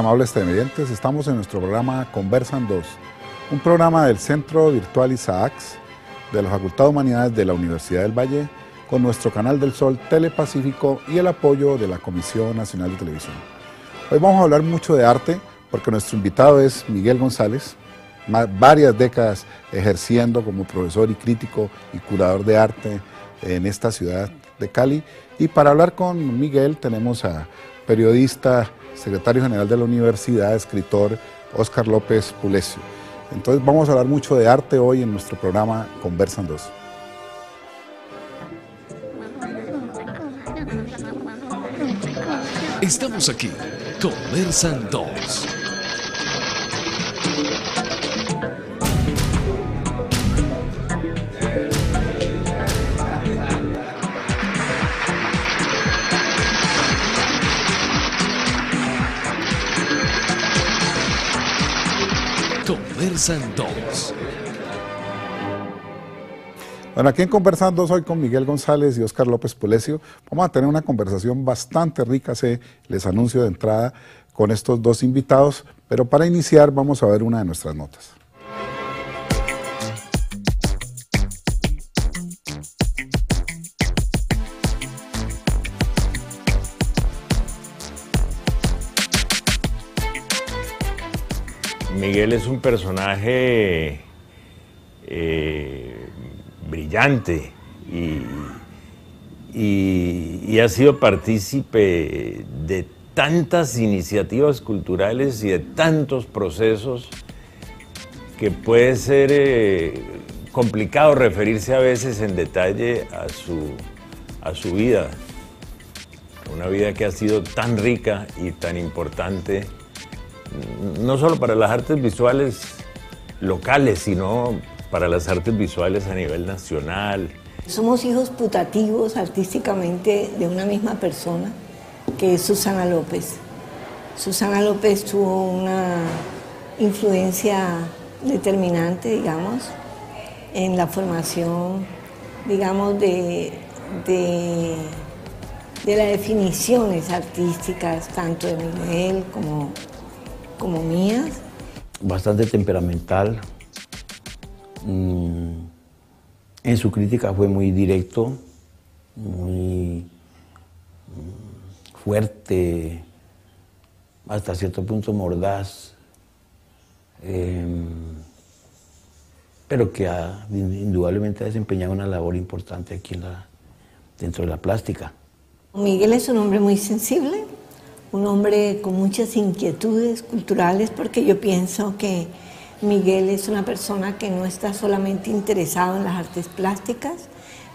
amables televidentes, estamos en nuestro programa Conversan 2, un programa del Centro Virtual ISAACS de la Facultad de Humanidades de la Universidad del Valle con nuestro canal del Sol Telepacífico y el apoyo de la Comisión Nacional de Televisión. Hoy vamos a hablar mucho de arte porque nuestro invitado es Miguel González, varias décadas ejerciendo como profesor y crítico y curador de arte en esta ciudad de Cali. Y para hablar con Miguel tenemos a periodista secretario general de la universidad, escritor Óscar López Pulesio. Entonces vamos a hablar mucho de arte hoy en nuestro programa Conversan 2. Estamos aquí, Conversan 2. Bueno, aquí en Conversando SOY con Miguel González y Oscar López Pulesio, vamos a tener una conversación bastante rica, se les anuncio de entrada con estos dos invitados, pero para iniciar vamos a ver una de nuestras notas. Miguel es un personaje eh, brillante y, ha sido partícipe de tantas iniciativas culturales y de tantos procesos que puede ser eh, complicado referirse a veces en detalle a su, a su vida, una vida que ha sido tan rica y tan importante no solo para las artes visuales locales, sino para las artes visuales a nivel nacional. Somos hijos putativos artísticamente de una misma persona, que es Susana López. Susana López tuvo una influencia determinante, digamos, en la formación, digamos, de, de, de las definiciones artísticas, tanto de Miguel como como mías. Bastante temperamental. Mm, en su crítica fue muy directo, muy mm, fuerte, hasta cierto punto mordaz, em, pero que ha, indudablemente ha desempeñado una labor importante aquí en la, dentro de la plástica. Miguel es un hombre muy sensible, un hombre con muchas inquietudes culturales, porque yo pienso que Miguel es una persona que no está solamente interesado en las artes plásticas,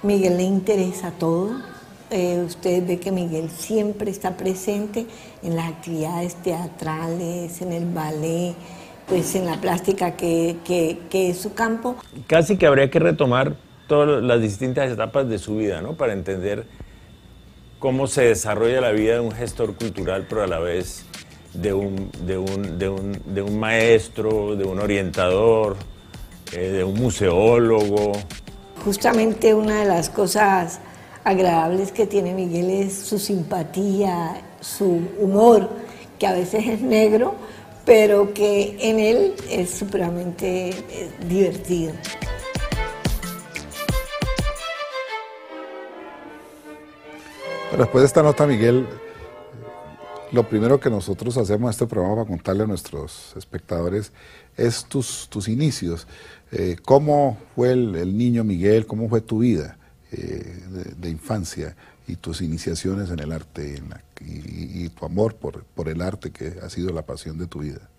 Miguel le interesa todo. Eh, usted ve que Miguel siempre está presente en las actividades teatrales, en el ballet, pues en la plástica que, que, que es su campo. Casi que habría que retomar todas las distintas etapas de su vida, ¿no? Para entender cómo se desarrolla la vida de un gestor cultural, pero a la vez de un, maestro, de un orientador, eh, de un museólogo. Justamente una de las cosas agradables que tiene Miguel es su simpatía, su humor, que a veces es negro, pero que en él es supremamente eh, divertido. Después de esta nota, Miguel, lo primero que nosotros hacemos en este programa para contarle a nuestros espectadores es tus, tus inicios. Eh, ¿Cómo fue el, niño Miguel? ¿Cómo fue tu vida eh, de, infancia y tus iniciaciones en el arte y, tu amor por el arte que ha sido la pasión de tu vida?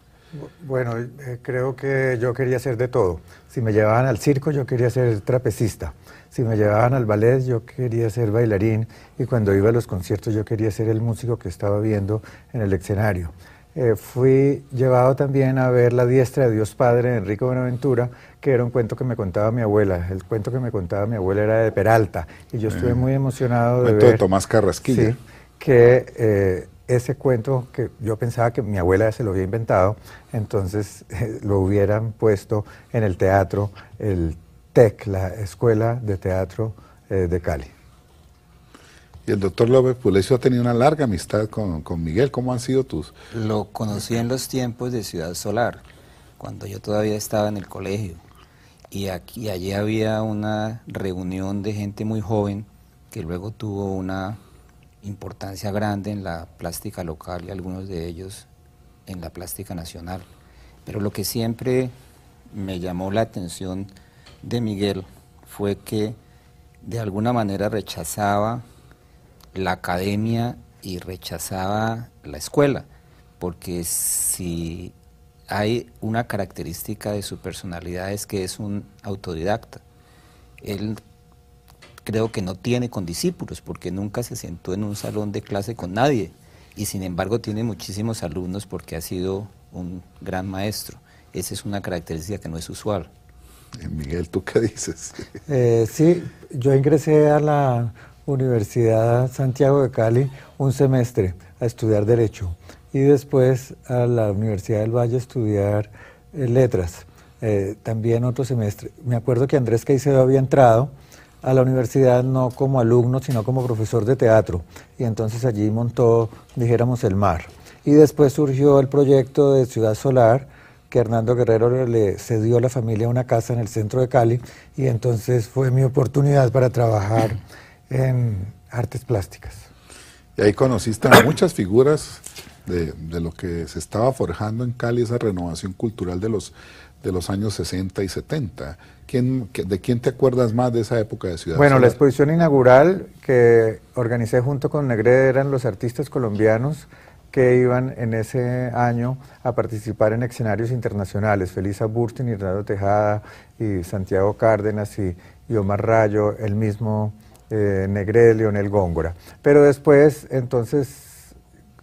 Bueno, eh, creo que yo quería ser de todo. Si me llevaban al circo, yo quería ser trapecista. Si me llevaban al ballet, yo quería ser bailarín. Y cuando iba a los conciertos, yo quería ser el músico que estaba viendo en el escenario. Eh, fui llevado también a ver La diestra de Dios Padre de Enrico Buenaventura, que era un cuento que me contaba mi abuela. El cuento que me contaba mi abuela era de Peralta. Y yo estuve muy emocionado de cuento de Tomás Carrasquilla. Sí, que eh, ese cuento que yo pensaba que mi abuela se lo había inventado, entonces eh, lo hubieran puesto en el teatro, el TEC, la Escuela de Teatro eh, de Cali. Y el doctor López Pulecio ha tenido una larga amistad con, Miguel. ¿Cómo han sido tus...? Lo conocí en los tiempos de Ciudad Solar, cuando yo todavía estaba en el colegio. Y, aquí, y allí había una reunión de gente muy joven que luego tuvo una importancia grande en la plástica local y algunos de ellos en la plástica nacional. Pero lo que siempre me llamó la atención de Miguel fue que de alguna manera rechazaba la academia y rechazaba la escuela, porque si hay una característica de su personalidad es que es un autodidacta. Él creo que no tiene con discípulos, porque nunca se sentó en un salón de clase con nadie, y sin embargo tiene muchísimos alumnos porque ha sido un gran maestro. Esa es una característica que no es usual. Eh, Miguel, ¿tú qué dices? Eh, sí, yo ingresé a la Universidad Santiago de Cali un semestre a estudiar Derecho y después a la Universidad del Valle a estudiar eh, Letras, también otro semestre. Me acuerdo que Andrés Caicedo había entrado a la universidad no como alumno, sino como profesor de teatro. Y entonces allí montó, dijéramos, el mar. Y después surgió el proyecto de Ciudad Solar, que Hernando Guerrero le cedió a la familia una casa en el centro de Cali, y entonces fue mi oportunidad para trabajar en artes plásticas. Y ahí conociste a muchas figuras de, de, lo que se estaba forjando en Cali, esa renovación cultural de los de los años 60 y 70. ¿De quién te acuerdas más de esa época de Ciudad Bueno, la exposición inaugural que organicé junto con Negre eran los artistas colombianos que iban en ese año a participar en escenarios internacionales. Felisa Burtin, Hernando Tejada y Santiago Cárdenas y, Omar Rayo, el mismo eh, Leonel Góngora. Pero después, entonces,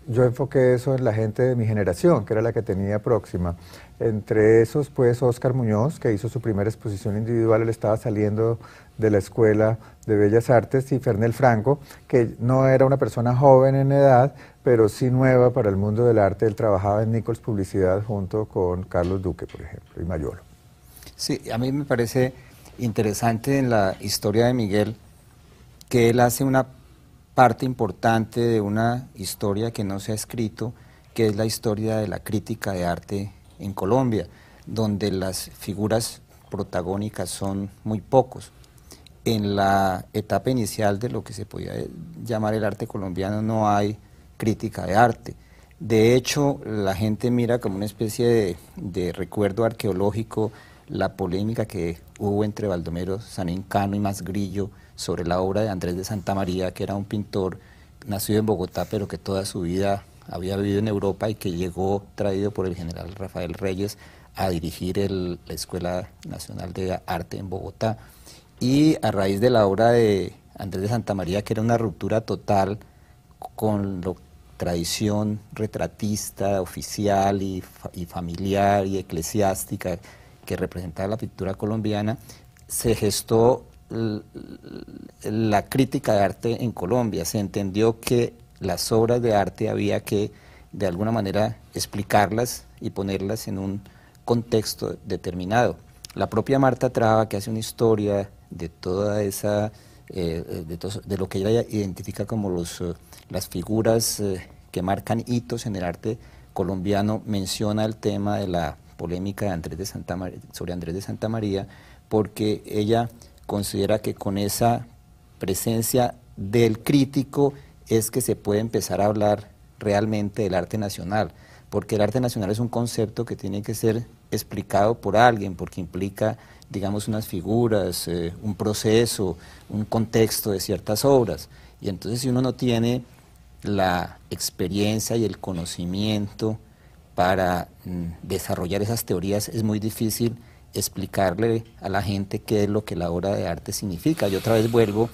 yo enfoqué eso en la gente de mi generación, que era la que tenía próxima. Entre esos, pues, Oscar Muñoz, que hizo su primera exposición individual, él estaba saliendo de la Escuela de Bellas Artes, y Fernel Franco, que no era una persona joven en edad, pero sí nueva para el mundo del arte. Él trabajaba en Nichols Publicidad junto con Carlos Duque, por ejemplo, y Mayolo. Sí, a mí me parece interesante en la historia de Miguel que él hace una parte importante de una historia que no se ha escrito, que es la historia de la crítica de arte en Colombia, donde las figuras protagónicas son muy pocos. En la etapa inicial de lo que se podía llamar el arte colombiano no hay crítica de arte. De hecho, la gente mira como una especie de, recuerdo arqueológico la polémica que hubo entre Baldomero Sanincano y Masgrillo sobre la obra de Andrés de Santa María, que era un pintor nacido en Bogotá, pero que toda su vida había vivido en Europa y que llegó traído por el general Rafael Reyes a dirigir el, la Escuela Nacional de Arte en Bogotá. Y a raíz de la obra de Andrés de Santa María, que era una ruptura total con la tradición retratista, oficial y familiar y eclesiástica que representaba la pintura colombiana, se gestó la crítica de arte en Colombia. Se entendió que las obras de arte había que de alguna manera explicarlas y ponerlas en un contexto determinado. La propia Marta Traba, que hace una historia de toda esa, eh, eh, de, lo que ella identifica como los, eh, las figuras que marcan hitos en el arte colombiano, menciona el tema de la polémica de Andrés de Santa sobre Andrés de Santa María, porque ella considera que con esa presencia del crítico es que se puede empezar a hablar realmente del arte nacional, porque el arte nacional es un concepto que tiene que ser explicado por alguien, porque implica, digamos, unas figuras, eh, un proceso, un contexto de ciertas obras. Y entonces si uno no tiene la experiencia y el conocimiento para mm, desarrollar esas teorías, es muy difícil explicarle a la gente qué es lo que la obra de arte significa. Yo otra vez vuelvo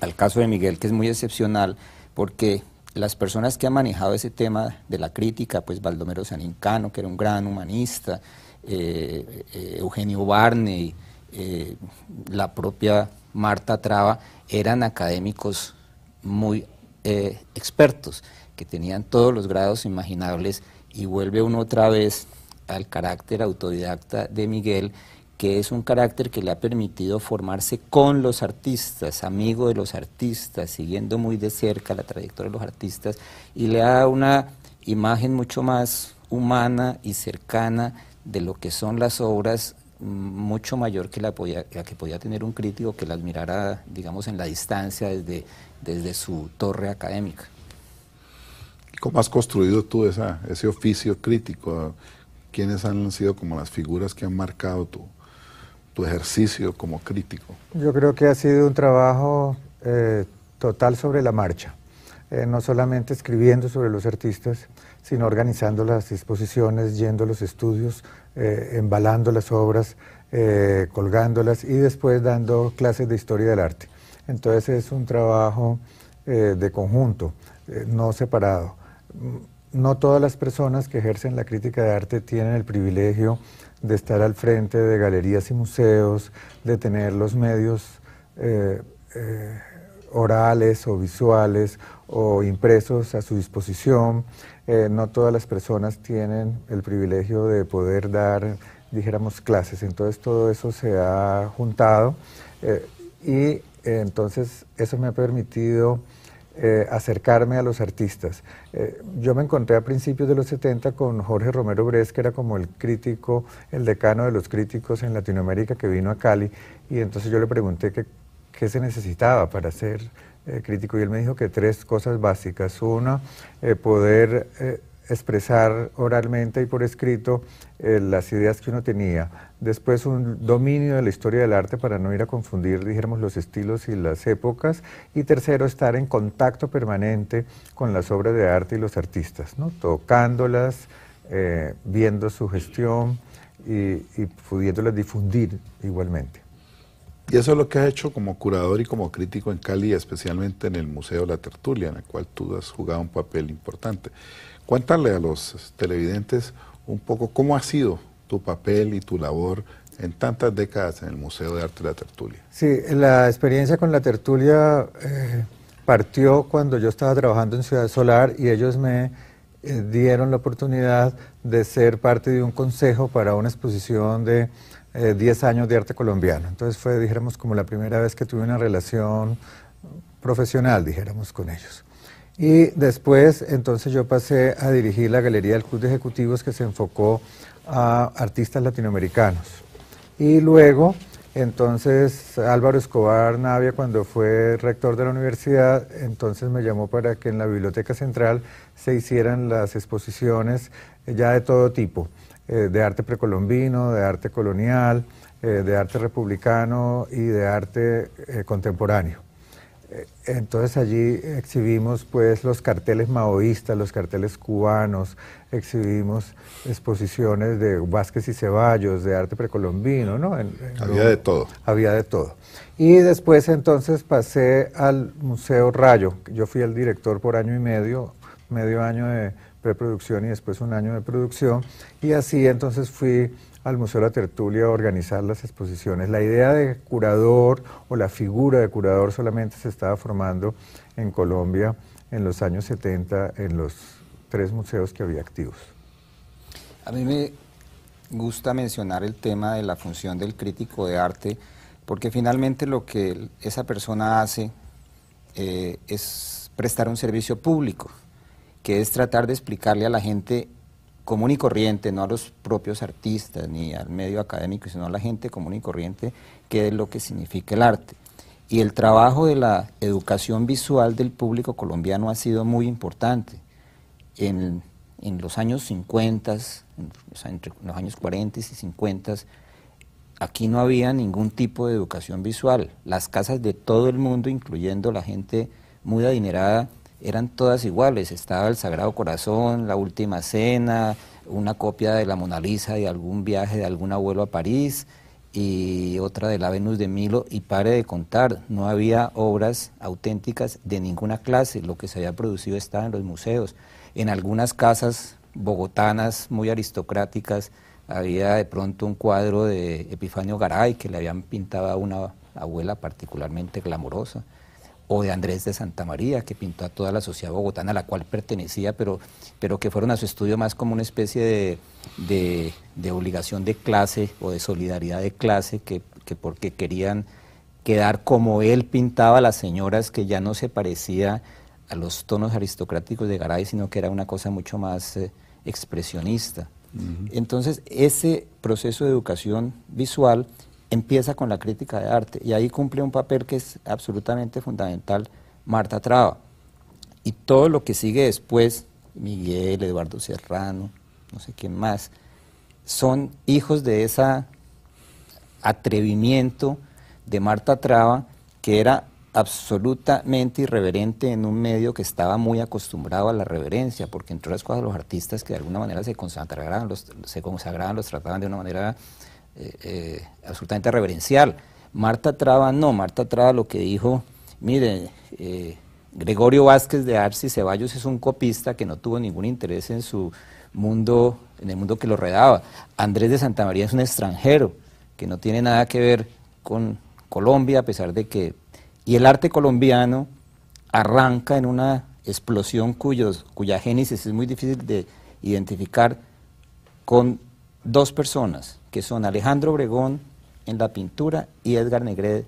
al caso de Miguel, que es muy excepcional, porque las personas que han manejado ese tema de la crítica, pues Baldomero Sanincano, que era un gran humanista, eh, eh, Eugenio Barney, eh, la propia Marta Traba, eran académicos muy expertos, que tenían todos los grados imaginables y vuelve uno otra vez al carácter autodidacta de Miguel que es un carácter que le ha permitido formarse con los artistas, amigo de los artistas, siguiendo muy de cerca la trayectoria de los artistas y le da una imagen mucho más humana y cercana de lo que son las obras mm, mucho mayor que la, que podía tener un crítico que las mirara, digamos, en la distancia desde, desde su torre académica. ¿Cómo has construido tú ese oficio crítico? ¿Quiénes han sido como las figuras que han marcado tu, tu ejercicio como crítico? Yo creo que ha sido un trabajo eh, total sobre la marcha, eh, no solamente escribiendo sobre los artistas, sino organizando las exposiciones, yendo a los estudios, eh, embalando las obras, colgándolas y después dando clases de historia del arte. Entonces es un trabajo de conjunto, no separado. Mm, no todas las personas que ejercen la crítica de arte tienen el privilegio de estar al frente de galerías y museos, de tener los medios eh, eh, orales o visuales o impresos a su disposición. Eh, no todas las personas tienen el privilegio de poder dar, dijéramos, clases. Entonces todo eso se ha juntado y entonces eso me ha permitido eh, acercarme a los artistas. Eh, yo me encontré a principios de los 70 con Jorge Romero Bres, que era como el crítico, el decano de los críticos en Latinoamérica que vino a Cali, y entonces yo le pregunté qué se necesitaba para ser eh, crítico, y él me dijo que tres cosas básicas. Una, poder expresar oralmente y por escrito las ideas que uno tenía después un dominio de la historia del arte para no ir a confundir, dijéramos, los estilos y las épocas, y tercero, estar en contacto permanente con las obras de arte y los artistas, tocándolas, eh, viendo su gestión y, y pudiéndolas difundir igualmente. Y eso es lo que has hecho como curador y como crítico en Cali, especialmente en el Museo La Tertulia, en el cual tú has jugado un papel importante. Cuéntale a los televidentes un poco cómo ha sido tu papel y tu labor en tantas décadas en el Museo de Arte de la Tertulia. Sí, la experiencia con la tertulia eh, partió cuando yo estaba trabajando en Ciudad Solar y ellos me eh, dieron la oportunidad de ser parte de un consejo para una exposición de 10 eh, años de arte colombiano. Entonces fue, dijéramos, como la primera vez que tuve una relación profesional, dijéramos, con ellos. Y después, entonces yo pasé a dirigir la Galería del Club de Ejecutivos que se enfocó a artistas latinoamericanos. Y luego, entonces, Álvaro Escobar Navia, cuando fue rector de la universidad, entonces me llamó para que en la Biblioteca Central se hicieran las exposiciones eh, ya de todo tipo, eh, de arte precolombino, de arte colonial, eh, de arte republicano y de arte contemporáneo. Eh, entonces allí exhibimos pues los carteles maoístas, los carteles cubanos, exhibimos exposiciones de Vázquez y Ceballos, de arte precolombino, ¿no? había de todo. Había de todo. Y después entonces pasé al Museo Rayo. Yo fui el director por año y medio, medio año de preproducción y después un año de producción. Y así entonces fui al Museo la Tertulia organizar las exposiciones. La idea de curador o la figura de curador solamente se estaba formando en Colombia en los años 70 en los tres museos que había activos. A mí me gusta mencionar el tema de la función del crítico de arte, porque finalmente lo que esa persona hace eh, es prestar un servicio público, que es tratar de explicarle a la gente común y corriente, no a los propios artistas ni al medio académico, sino a la gente común y corriente, que es lo que significa el arte. Y el trabajo de la educación visual del público colombiano ha sido muy importante. En, los años 50, entre los años 40 y 50, aquí no había ningún tipo de educación visual. Las casas de todo el mundo, incluyendo la gente muy adinerada, eran todas iguales. Estaba el Sagrado Corazón, la Última Cena, una copia de la Mona Lisa de algún viaje de algún abuelo a París y otra de la Venus de Milo y pare de contar, no había obras auténticas de ninguna clase, lo que se había producido estaba en los museos, en algunas casas bogotanas muy aristocráticas había de pronto un cuadro de Epifanio Garay que le habían pintado a una abuela particularmente glamorosa o de Andrés de Santa María, que pintó a toda la sociedad bogotana a la cual pertenecía, pero, pero que fueron a su estudio más como una especie de, obligación de clase o de solidaridad de clase, que, porque querían quedar como él pintaba a las señoras, que ya no se parecía a los tonos aristocráticos de Garay, sino que era una cosa mucho más eh, expresionista. Entonces, ese proceso de educación visual empieza con la crítica de arte y ahí cumple un papel que es absolutamente fundamental Marta Traba. Y todo lo que sigue después, Miguel, Eduardo Serrano, no sé quién más, son hijos de ese atrevimiento de Marta Traba que era absolutamente irreverente en un medio que estaba muy acostumbrado a la reverencia, porque entre otras cosas los artistas que de alguna manera se consagraban, los, se consagraban, los trataban de una manera eh, eh, absolutamente reverencial. Marta Traba no, Marta Traba lo que dijo, miren, eh, Gregorio Vázquez de Arce Ceballos es un copista que no tuvo ningún interés en su mundo, en el mundo que lo redaba. Andrés de Santa María es un extranjero que no tiene nada que ver con Colombia, a pesar de que... Y el arte colombiano arranca en una explosión cuya génesis es muy difícil de identificar con dos personas, que son Alejandro Obregón en la pintura y Edgar Negret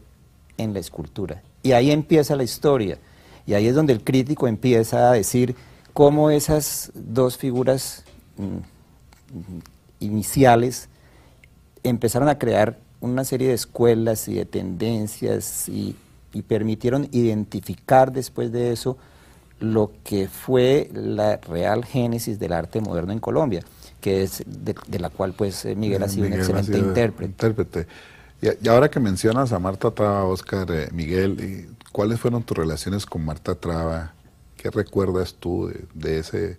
en la escultura. Y ahí empieza la historia, y ahí es donde el crítico empieza a decir cómo esas dos figuras mm, iniciales empezaron a crear una serie de escuelas y de tendencias y permitieron identificar después de eso lo que fue la real génesis del arte moderno en Colombia que es de, la cual pues eh, Miguel ha eh, sido un excelente intérprete. Y, ahora que mencionas a Marta Traba, Oscar, eh, Miguel, ¿cuáles fueron tus relaciones con Marta Traba? ¿Qué recuerdas tú de, de ese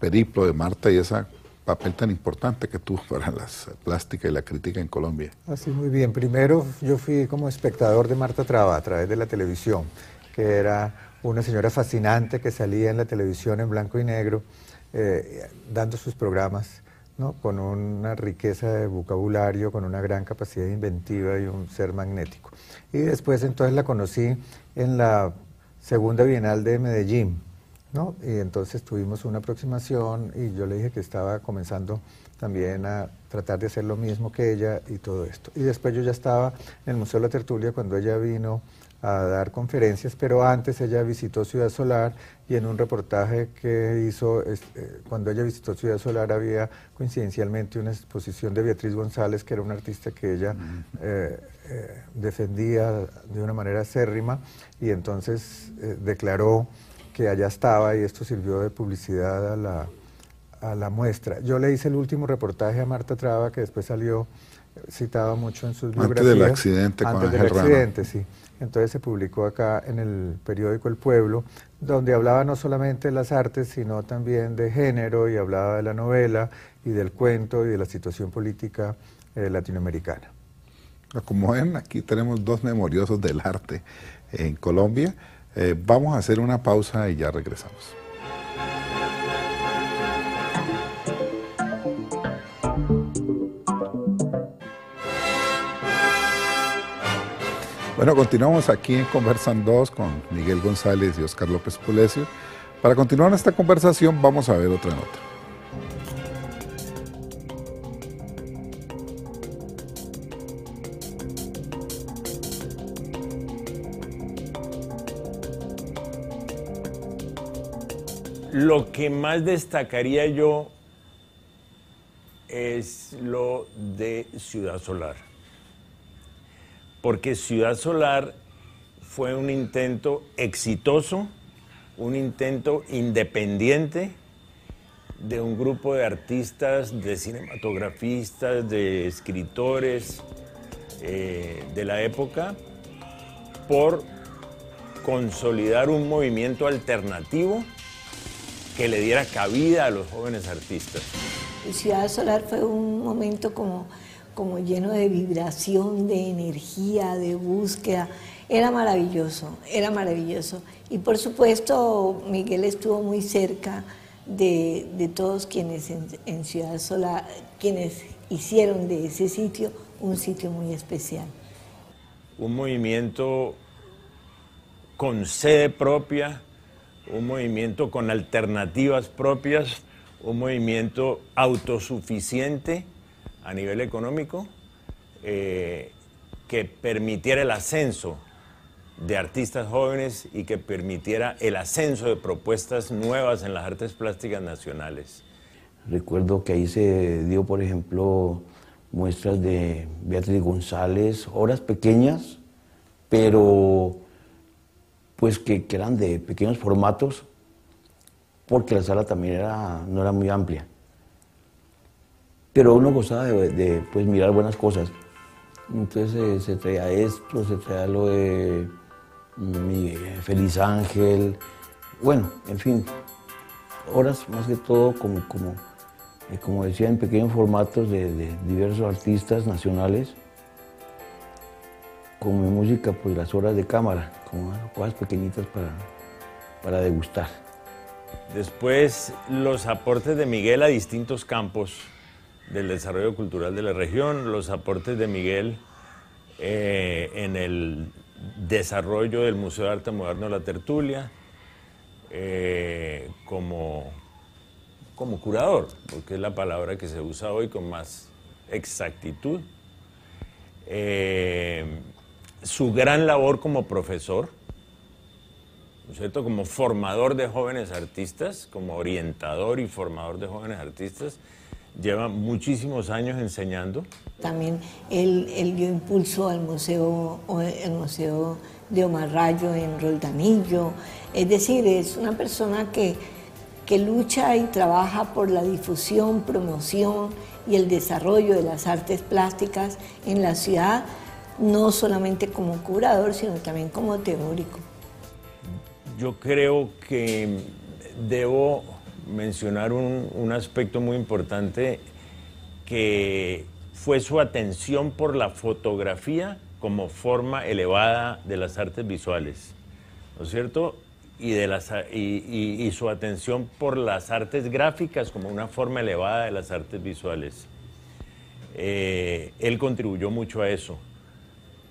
periplo de Marta y ese papel tan importante que tuvo para la plástica y la crítica en Colombia? Así, ah, muy bien. Primero, yo fui como espectador de Marta Traba a través de la televisión, que era una señora fascinante que salía en la televisión en blanco y negro eh, dando sus programas ¿no? con una riqueza de vocabulario, con una gran capacidad inventiva y un ser magnético. Y después entonces la conocí en la segunda Bienal de Medellín, ¿no? y entonces tuvimos una aproximación y yo le dije que estaba comenzando también a tratar de hacer lo mismo que ella y todo esto. Y después yo ya estaba en el Museo de la Tertulia cuando ella vino a dar conferencias, pero antes ella visitó Ciudad Solar y en un reportaje que hizo, eh, cuando ella visitó Ciudad Solar había coincidencialmente una exposición de Beatriz González, que era una artista que ella eh, eh, defendía de una manera acérrima y entonces declaró que allá estaba y esto sirvió de publicidad a la, a la muestra. Yo le hice el último reportaje a Marta Traba, que después salió citaba mucho en sus libros. Antes del accidente antes del accidente, sí. Entonces se publicó acá en el periódico El Pueblo, donde hablaba no solamente de las artes, sino también de género y hablaba de la novela y del cuento y de la situación política eh, latinoamericana. Como ven, aquí tenemos dos memoriosos del arte en Colombia. Eh, vamos a hacer una pausa y ya regresamos. Bueno, continuamos aquí en Conversan 2 con Miguel González y Oscar López Pulesio. Para continuar esta conversación vamos a ver otra nota. Lo que más destacaría yo es lo de Ciudad Solar porque Ciudad Solar fue un intento exitoso, un intento independiente de un grupo de artistas, de cinematografistas, de escritores eh, de la época, por consolidar un movimiento alternativo que le diera cabida a los jóvenes artistas. Ciudad Solar fue un momento como como lleno de vibración, de energía, de búsqueda. Era maravilloso, era maravilloso. Y por supuesto, Miguel estuvo muy cerca de, todos quienes en, en, Ciudad Sola, quienes hicieron de ese sitio un sitio muy especial. Un movimiento con sede propia, un movimiento con alternativas propias, un movimiento autosuficiente a nivel económico eh, que permitiera el ascenso de artistas jóvenes y que permitiera el ascenso de propuestas nuevas en las artes plásticas nacionales. Recuerdo que ahí se dio, por ejemplo, muestras de Beatriz González, obras pequeñas, pero pues que, eran de pequeños formatos, porque la sala también era, no era muy amplia pero uno gozaba de, pues, mirar buenas cosas. Entonces eh, se traía esto, se traía lo de mm, mi Feliz Ángel, bueno, en fin, horas más que todo como, como, eh, como decía, en pequeños formatos de, diversos artistas nacionales con mi música, pues las horas de cámara, como cosas pequeñitas para, para degustar. Después, los aportes de Miguel a distintos campos del desarrollo cultural de la región, los aportes de Miguel eh, en el desarrollo del Museo de Arte Moderno La Tertulia eh, como, curador, porque es la palabra que se usa hoy con más exactitud. Eh, su gran labor como profesor, cierto? como formador de jóvenes artistas, como orientador y formador de jóvenes artistas, lleva muchísimos años enseñando. También él, él dio impulso al museo, el museo de Omar Rayo en Roldanillo. Es decir, es una persona que, que lucha y trabaja por la difusión, promoción y el desarrollo de las artes plásticas en la ciudad, no solamente como curador, sino también como teórico. Yo creo que debo mencionar un, aspecto muy importante que fue su atención por la fotografía como forma elevada de las artes visuales, ¿no es cierto? Y, su atención por las artes gráficas como una forma elevada de las artes visuales. Eh, él contribuyó mucho a eso,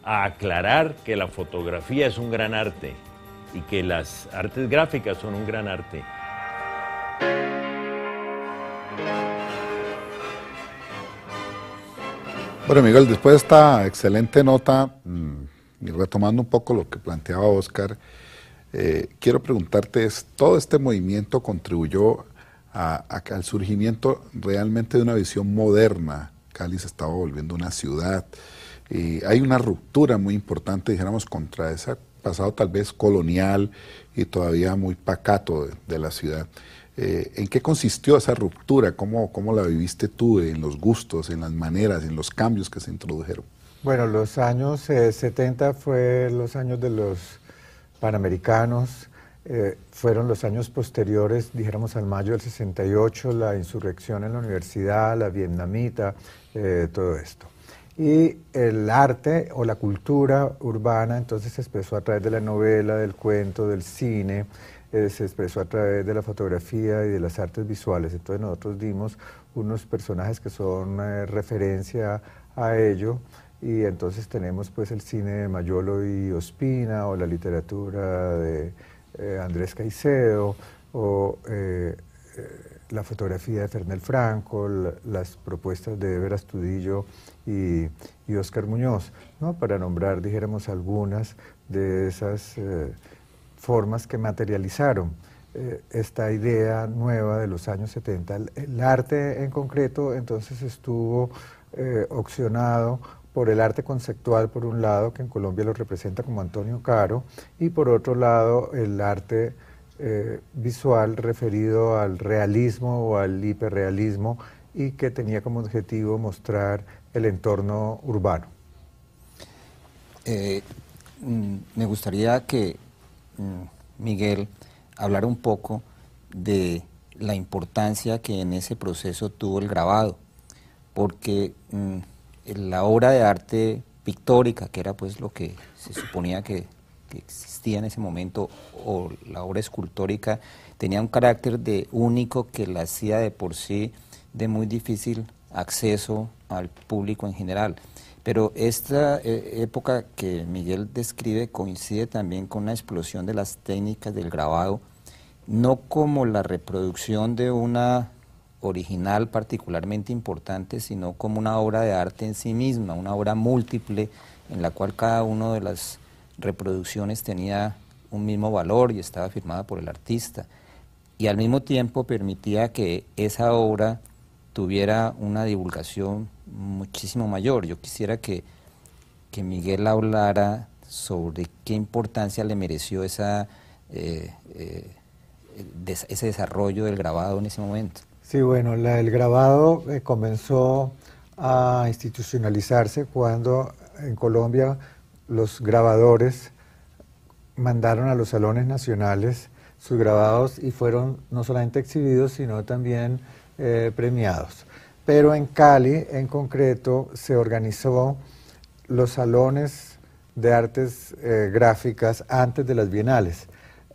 a aclarar que la fotografía es un gran arte y que las artes gráficas son un gran arte. Bueno, Miguel, después de esta excelente nota, mm, y retomando un poco lo que planteaba Oscar, eh, quiero preguntarte, es, ¿todo este movimiento contribuyó al surgimiento realmente de una visión moderna? Cali se estaba volviendo una ciudad. y hay una ruptura muy importante, dijéramos, contra ese pasado tal vez colonial y todavía muy pacato de la ciudad. Eh, ¿En qué consistió esa ruptura? ¿Cómo, la viviste tú en los gustos, en las maneras, en los cambios que se introdujeron? Bueno, los años 70 eh, fue los años de los panamericanos, eh, fueron los años posteriores, dijéramos al mayo del 68, la insurrección en la universidad, la vietnamita, todo esto. Y el arte o la cultura urbana entonces se empezó a través de la novela, del cuento, del cine, eh, se expresó a través de la fotografía y de las artes visuales. Entonces nosotros dimos unos personajes que son eh, referencia a ello y entonces tenemos pues el cine de Mayolo y Ospina o la literatura de eh, Andrés Caicedo o la fotografía de Fernel Franco, las propuestas de Vera Astudillo y, y Oscar Muñoz, para nombrar, dijéramos, algunas de esas formas que materializaron eh, esta idea nueva de los años 70. El, arte en concreto entonces estuvo eh, opcionado por el arte conceptual, por un lado, que en Colombia lo representa como Antonio Caro, y por otro lado, el arte eh, visual referido al realismo o al hiperrealismo y que tenía como objetivo mostrar el entorno urbano. Eh, mm, me gustaría que Mm, Miguel, hablar un poco de la importancia que en ese proceso tuvo el grabado, porque mm, la obra de arte pictórica, que era pues lo que se suponía que, que, existía en ese momento, o la obra escultórica, tenía un carácter de único que la hacía de por sí de muy difícil acceso al público en general. Pero esta eh, época que Miguel describe coincide también con una explosión de las técnicas del grabado, no como la reproducción de una original particularmente importante, sino como una obra de arte en sí misma, una obra múltiple en la cual cada una de las reproducciones tenía un mismo valor y estaba firmada por el artista. Y al mismo tiempo permitía que esa obra tuviera una divulgación muchísimo mayor. Yo quisiera que, Miguel hablara sobre qué importancia le mereció esa, eh, eh, ese desarrollo del grabado en ese momento. Sí, bueno, el grabado eh, comenzó a institucionalizarse cuando en Colombia los grabadores mandaron a los salones nacionales sus grabados y fueron no solamente exhibidos, sino también premiados pero en Cali en concreto se organizó los salones de artes eh, gráficas antes de las bienales.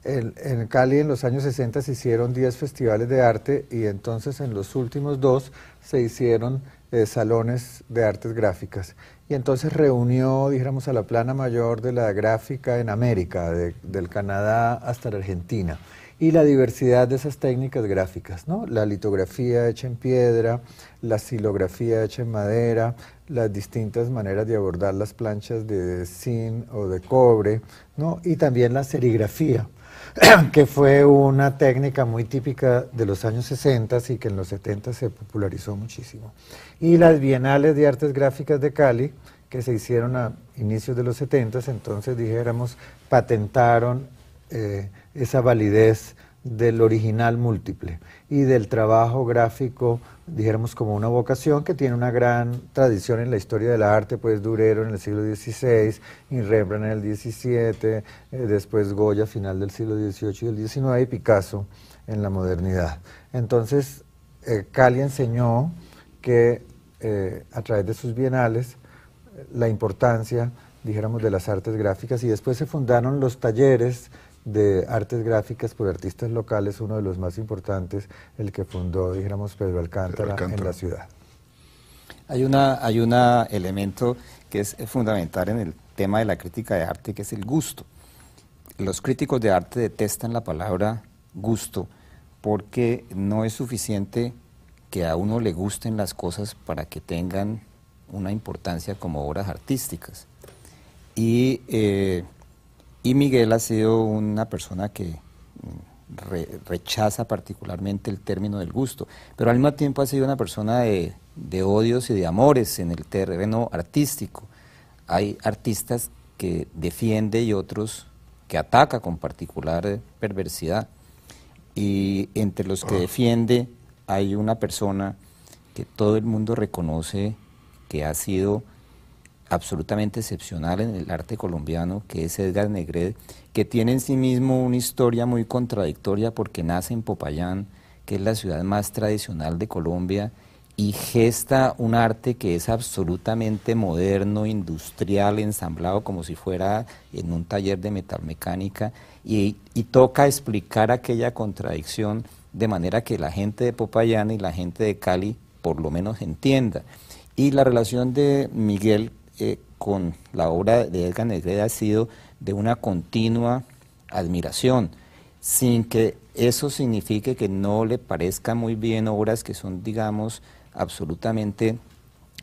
En, Cali en los años 60 se hicieron 10 festivales de arte y entonces en los últimos dos se hicieron eh, salones de artes gráficas. Y entonces reunió, dijéramos, a la plana mayor de la gráfica en América, del Canadá hasta la Argentina y la diversidad de esas técnicas gráficas, ¿no? La litografía hecha en piedra, la silografía hecha en madera, las distintas maneras de abordar las planchas de zinc o de cobre, ¿no? Y también la serigrafía, que fue una técnica muy típica de los años 60 y que en los 70 se popularizó muchísimo. Y las bienales de artes gráficas de Cali, que se hicieron a inicios de los 70, entonces dijéramos, patentaron eh, esa validez del original múltiple y del trabajo gráfico, dijéramos como una vocación que tiene una gran tradición en la historia del arte, pues Durero en el siglo XVI y Rembrandt en el XVII, eh, después Goya final del siglo XVIII y el XIX y Picasso en la modernidad. Entonces, eh, Cali enseñó que a través de sus bienales la importancia, dijéramos, de las artes gráficas y después se fundaron los talleres de artes gráficas por artistas locales, uno de los más importantes, el que fundó, dijéramos, Pedro Alcántara, en la ciudad. Hay un hay elemento que es fundamental en el tema de la crítica de arte, que es el gusto. Los críticos de arte detestan la palabra gusto porque no es suficiente que a uno le gusten las cosas para que tengan una importancia como obras artísticas. Y eh, y Miguel ha sido una persona que mm, rechaza particularmente el término del gusto, pero al mismo tiempo ha sido una persona de, de odios y de amores en el terreno artístico. Hay artistas que defiende y otros que ataca con particular perversidad. Y entre los que ah. defiende hay una persona que todo el mundo reconoce que ha sido absolutamente excepcional en el arte colombiano, que es Edgar Negret, que tiene en sí mismo una historia muy contradictoria porque nace en Popayán, que es la ciudad más tradicional de Colombia, y gesta un arte que es absolutamente moderno, industrial, ensamblado como si fuera en un taller de metalmecánica, y, y toca explicar aquella contradicción de manera que la gente de Popayán y la gente de Cali por lo menos entienda. Y la relación de Miguel eh, con la obra de Edgar Negret ha sido de una continua admiración, sin que eso signifique que no le parezcan muy bien obras que son, digamos, absolutamente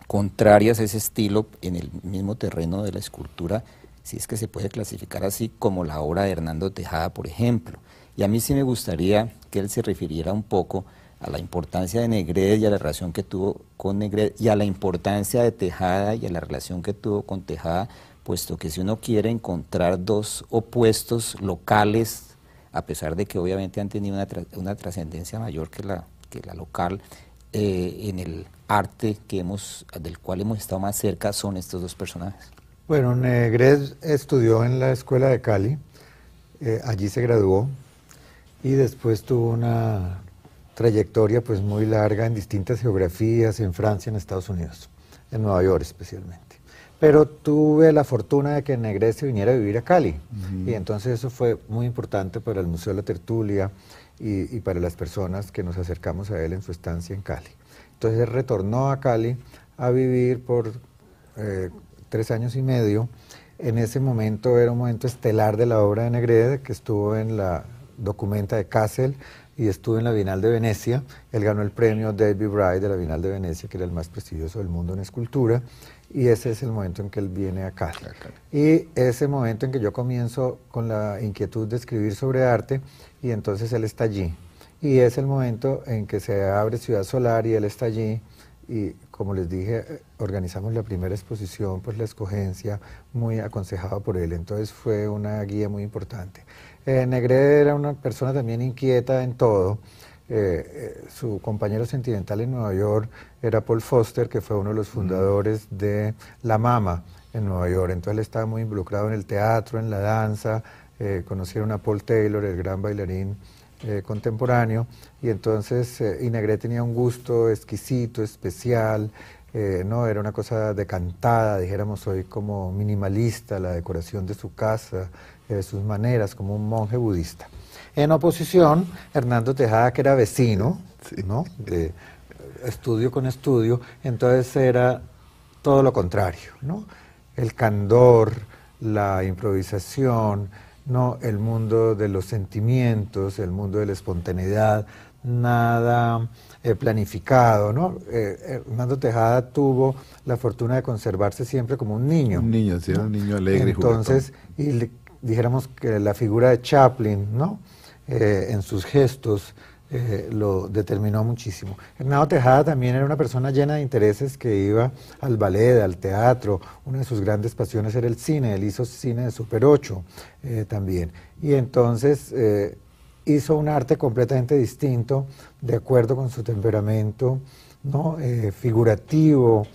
contrarias a ese estilo en el mismo terreno de la escultura, si es que se puede clasificar así como la obra de Hernando Tejada, por ejemplo. Y a mí sí me gustaría que él se refiriera un poco a la importancia de Negret y a la relación que tuvo con Negret y a la importancia de Tejada y a la relación que tuvo con Tejada, puesto que si uno quiere encontrar dos opuestos locales, a pesar de que obviamente han tenido una, una trascendencia mayor que la, que la local, eh, en el arte que hemos, del cual hemos estado más cerca son estos dos personajes. Bueno, Negres estudió en la Escuela de Cali, eh, allí se graduó y después tuvo una trayectoria pues muy larga en distintas geografías, en Francia, en Estados Unidos, en Nueva York especialmente. Pero tuve la fortuna de que en se viniera a vivir a Cali y entonces eso fue muy importante para el Museo de la Tertulia y, para las personas que nos acercamos a él en su estancia en Cali. Entonces él retornó a Cali a vivir por eh, tres años y medio. En ese momento era un momento estelar de la obra de Negrete que estuvo en la documenta de Kassel, y estuve en la Bienal de Venecia. Él ganó el premio David Bright de la Bienal de Venecia, que era el más prestigioso del mundo en escultura. Y ese es el momento en que él viene acá. acá. Y ese momento en que yo comienzo con la inquietud de escribir sobre arte y entonces él está allí. Y es el momento en que se abre Ciudad Solar y él está allí. Y como les dije, eh, organizamos la primera exposición, pues la escogencia, muy aconsejada por él. Entonces fue una guía muy importante. Eh, Negre era una persona también inquieta en todo. Eh, eh, su compañero sentimental en Nueva York era Paul Foster, que fue uno de los fundadores de La Mama en Nueva York. Entonces él estaba muy involucrado en el teatro, en la danza. Eh, conocieron a Paul Taylor, el gran bailarín contemporáneo. Y entonces y tenía un gusto exquisito, especial. no, era una cosa decantada, dijéramos hoy como minimalista, la decoración de su casa, de sus maneras, como un monje budista. En oposición, Hernando Tejada, que era vecino, De estudio con estudio, entonces era todo lo contrario, ¿no? El candor, la improvisación, ¿no? El mundo de los sentimientos, el mundo de la espontaneidad, nada eh, planificado, ¿no? Eh, eh, Hernando Tejada tuvo la fortuna de conservarse siempre como un niño. Un niño, sí, un niño alegre. Entonces, y, dijéramos que la figura de Chaplin, ¿no? Eh, en sus gestos, eh, lo determinó muchísimo. Hernando Tejada también era una persona llena de intereses que iba al ballet, al teatro. Una de sus grandes pasiones era el cine. Él hizo cine de Super 8 eh, también. Y entonces hizo un arte completamente distinto, de acuerdo con su temperamento, ¿no? figurativo,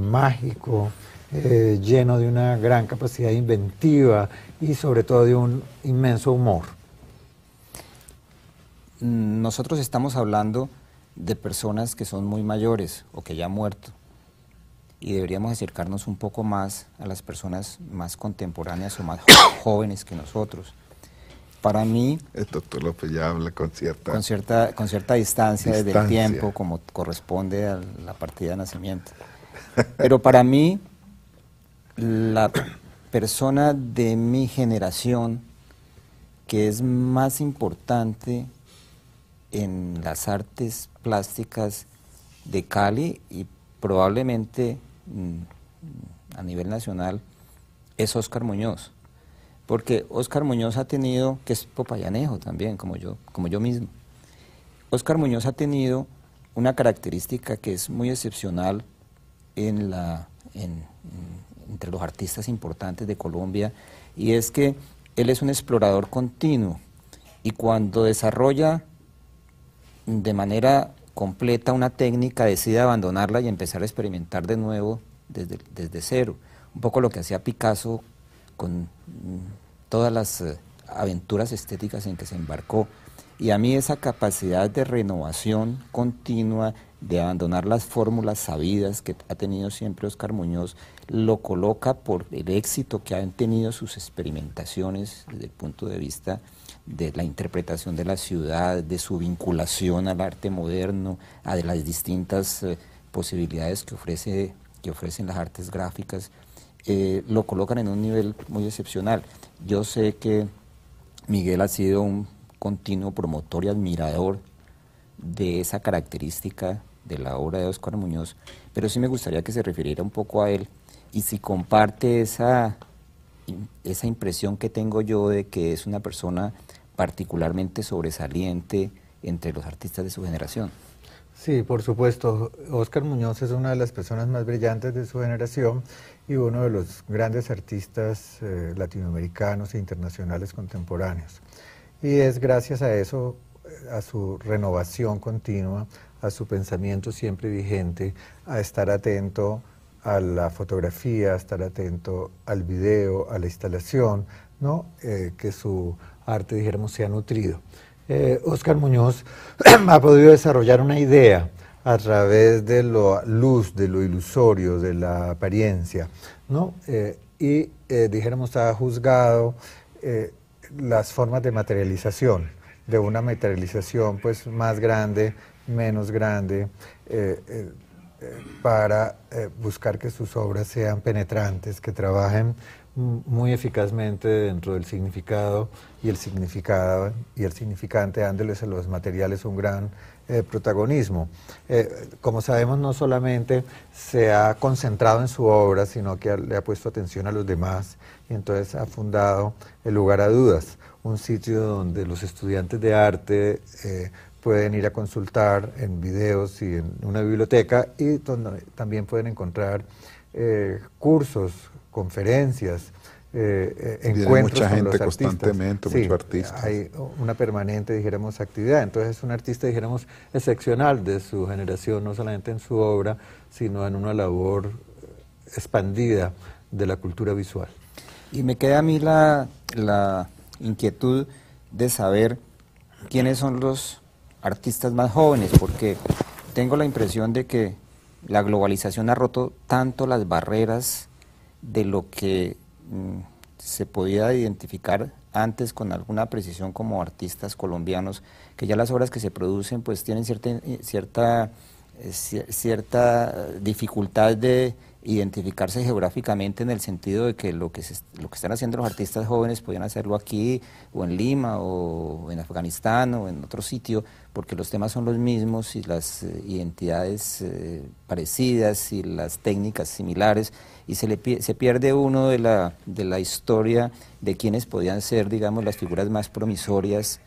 mágico. Eh, lleno de una gran capacidad inventiva y sobre todo de un inmenso humor. Nosotros estamos hablando de personas que son muy mayores o que ya han muerto y deberíamos acercarnos un poco más a las personas más contemporáneas o más jóvenes que nosotros. Para mí... El doctor López ya habla con cierta... Con cierta, con cierta distancia, distancia desde el tiempo, como corresponde a la partida de nacimiento. Pero para mí la persona de mi generación que es más importante en las artes plásticas de Cali y probablemente mm, a nivel nacional es Oscar Muñoz. Porque Oscar Muñoz ha tenido, que es popayanejo también, como yo, como yo mismo, Oscar Muñoz ha tenido una característica que es muy excepcional en la, entre los artistas importantes de Colombia, y es que él es un explorador continuo y cuando desarrolla de manera completa una técnica decide abandonarla y empezar a experimentar de nuevo desde, desde cero. Un poco lo que hacía Picasso con mm, todas las eh, aventuras estéticas en que se embarcó. Y a mí esa capacidad de renovación continua, de abandonar las fórmulas sabidas que ha tenido siempre Oscar Muñoz, lo coloca por el éxito que han tenido sus experimentaciones desde el punto de vista de la interpretación de la ciudad, de su vinculación al arte moderno, a de las distintas eh, posibilidades que, ofrece, que ofrecen las artes gráficas, eh, lo colocan en un nivel muy excepcional. Yo sé que Miguel ha sido un continuo promotor y admirador de esa característica de la obra de Oscar Muñoz, pero sí me gustaría que se refiriera un poco a él y si comparte esa, esa impresión que tengo yo de que es una persona particularmente sobresaliente entre los artistas de su generación. Sí, por supuesto. Oscar Muñoz es una de las personas más brillantes de su generación y uno de los grandes artistas eh, latinoamericanos e internacionales contemporáneos. Y es gracias a eso, a su renovación continua, a su pensamiento siempre vigente, a estar atento a la fotografía, estar atento al video, a la instalación, ¿no? Eh, que su arte, dijéramos, sea nutrido. Oscar eh, Muñoz ha podido desarrollar una idea a través de la luz, de lo ilusorio, de la apariencia, ¿no? Eh, y, dijéramos, ha juzgado las formas de materialización, de una materialización pues más grande, menos grande, para eh, buscar que sus obras sean penetrantes, que trabajen muy eficazmente dentro del significado y el significado y el significante dándoles a los materiales un gran eh, protagonismo. Eh, como sabemos, no solamente se ha concentrado en su obra, sino que le ha puesto atención a los demás y entonces ha fundado el lugar a dudas, un sitio donde los estudiantes de arte pueden ir a consultar en videos y en una biblioteca y también pueden encontrar eh, cursos, conferencias, eh, eh, encuentros mucha con gente los artistas. constantemente, sí, muchos artistas. Hay una permanente, dijéramos, actividad. Entonces es un artista, dijéramos, excepcional de su generación, no solamente en su obra, sino en una labor expandida de la cultura visual. Y me queda a mí la inquietud de saber quiénes son los artistas más jóvenes, porque tengo la impresión de que la globalización ha roto tanto las barreras de lo que mm, se podía identificar antes con alguna precisión como artistas colombianos, que ya las obras que se producen pues tienen cierta, eh, cierta, eh, cierta eh, dificultad de identificarse geográficamente en el sentido de que lo que, lo que están haciendo los artistas jóvenes podían hacerlo aquí o en Lima o en Afganistán o en otro sitio, porque los temas son los mismos y las eh, identidades eh, parecidas y las técnicas similares y se, le, se pierde uno de la, de la historia de quienes podían ser, digamos, las figuras más promisorias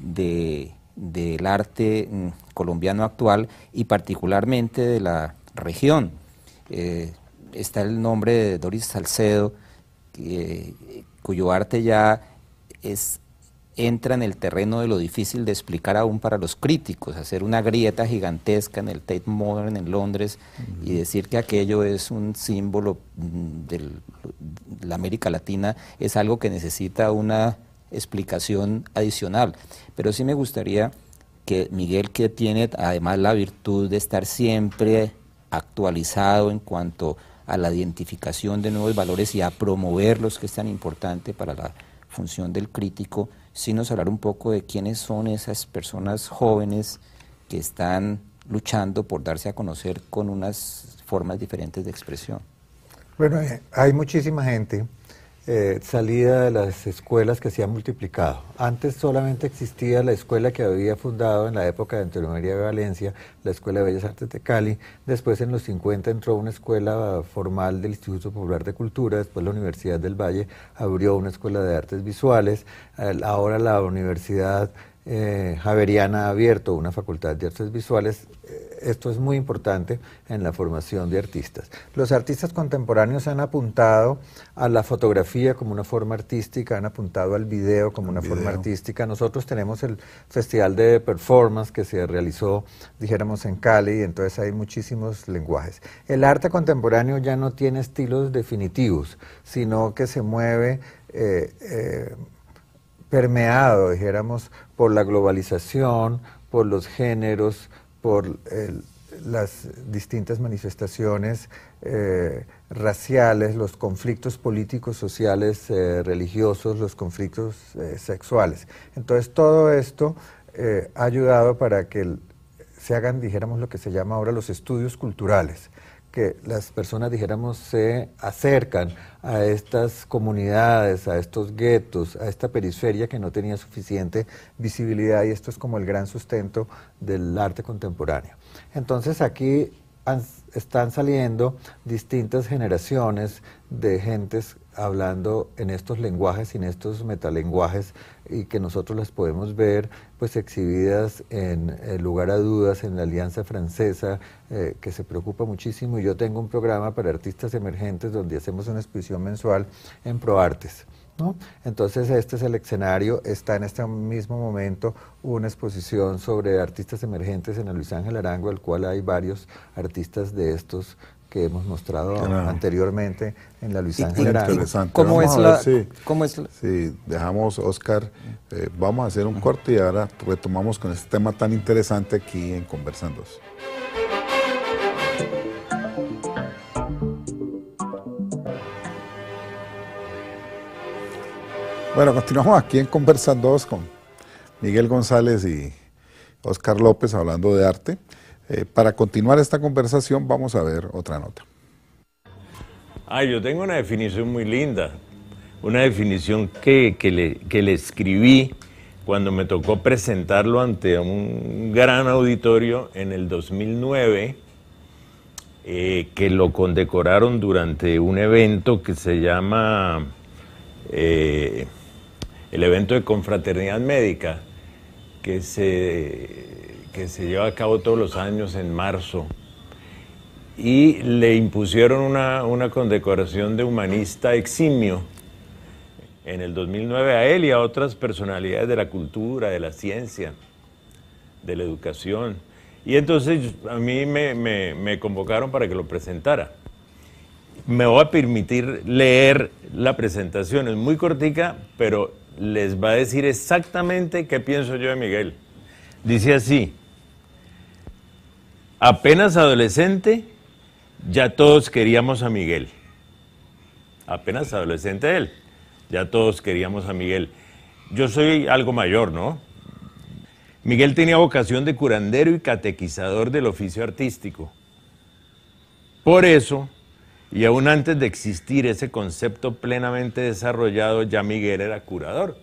de, del arte mm, colombiano actual y particularmente de la región. Eh, está el nombre de Doris Salcedo, cuyo arte ya es, entra en el terreno de lo difícil de explicar aún para los críticos, hacer una grieta gigantesca en el Tate Modern en Londres y decir que aquello es un símbolo mm, de la América Latina es algo que necesita una explicación adicional. Pero sí me gustaría que Miguel, que tiene además la virtud de estar siempre actualizado en cuanto a la identificación de nuevos valores y a promoverlos, que es tan importante para la función del crítico, sino hablar un poco de quiénes son esas personas jóvenes que están luchando por darse a conocer con unas formas diferentes de expresión. Bueno, eh, hay muchísima gente eh, salida de las escuelas que se han multiplicado. Antes solamente existía la escuela que había fundado en la época de Antonio María de Valencia, la Escuela de Bellas Artes de Cali, después en los 50 entró una escuela formal del Instituto Popular de Cultura, después la Universidad del Valle abrió una escuela de artes visuales, eh, ahora la Universidad eh, Javeriana ha abierto una facultad de artes visuales. Eh, esto es muy importante en la formación de artistas. Los artistas contemporáneos han apuntado a la fotografía como una forma artística, han apuntado al video como una forma artística. Nosotros tenemos el Festival de Performance que se realizó, dijéramos, en Cali, y entonces hay muchísimos lenguajes. El arte contemporáneo ya no tiene estilos definitivos, sino que se mueve eh, permeado, dijéramos, por la globalización, por los géneros, por las distintas manifestaciones eh, raciales, los conflictos políticos, sociales, eh, religiosos, los conflictos eh, sexuales. Entonces todo esto ha ayudado para que se hagan, dijéramos, lo que se llama ahora los estudios culturales que las personas, dijéramos, se acercan a estas comunidades, a estos guetos, a esta periferia que no tenía suficiente visibilidad y esto es como el gran sustento del arte contemporáneo. Entonces aquí están saliendo distintas generaciones de gentes hablando en estos lenguajes y en estos metalenguajes y que nosotros las podemos ver pues exhibidas en lugar a dudas en la Alianza Francesa eh, que se preocupa muchísimo y yo tengo un programa para artistas emergentes donde hacemos una exposición mensual en ProArtes. Entonces este es el escenario, está en este mismo momento una exposición sobre artistas emergentes en la Luis Ángel Arango, el cual hay varios artistas de estos que hemos mostrado anteriormente en la Luis Ángel Arango. ¿Cómo es, la, ¿Cómo dejamos, Oscar, eh, vamos a hacer un corte y ahora retomamos con este tema tan interesante aquí en Conversandos. Bueno, continuamos aquí en Conversando con Miguel González y Oscar López hablando de arte. Eh, para continuar esta conversación vamos a ver otra nota. Ah, yo tengo una definición muy linda, una definición que, le, escribí cuando me tocó presentarlo ante un gran auditorio en el 2009, eh, que lo condecoraron durante un evento que se llama... Eh, el evento de confraternidad médica que se, que se lleva a cabo todos los años en marzo. Y le impusieron una, una condecoración de humanista eximio en el 2009 a él y a otras personalidades de la cultura, de la ciencia, de la educación. Y entonces a mí me, me, me, convocaron para que lo presentara. Me voy a permitir leer la presentación, es muy cortica, pero les va a decir exactamente qué pienso yo de Miguel. Dice así, apenas adolescente, ya todos queríamos a Miguel. Apenas adolescente él, ya todos queríamos a Miguel. Yo soy algo mayor, ¿no? Miguel tenía vocación de curandero y catequizador del oficio artístico. Por eso, y aún antes de existir ese concepto plenamente desarrollado, ya Miguel era curador.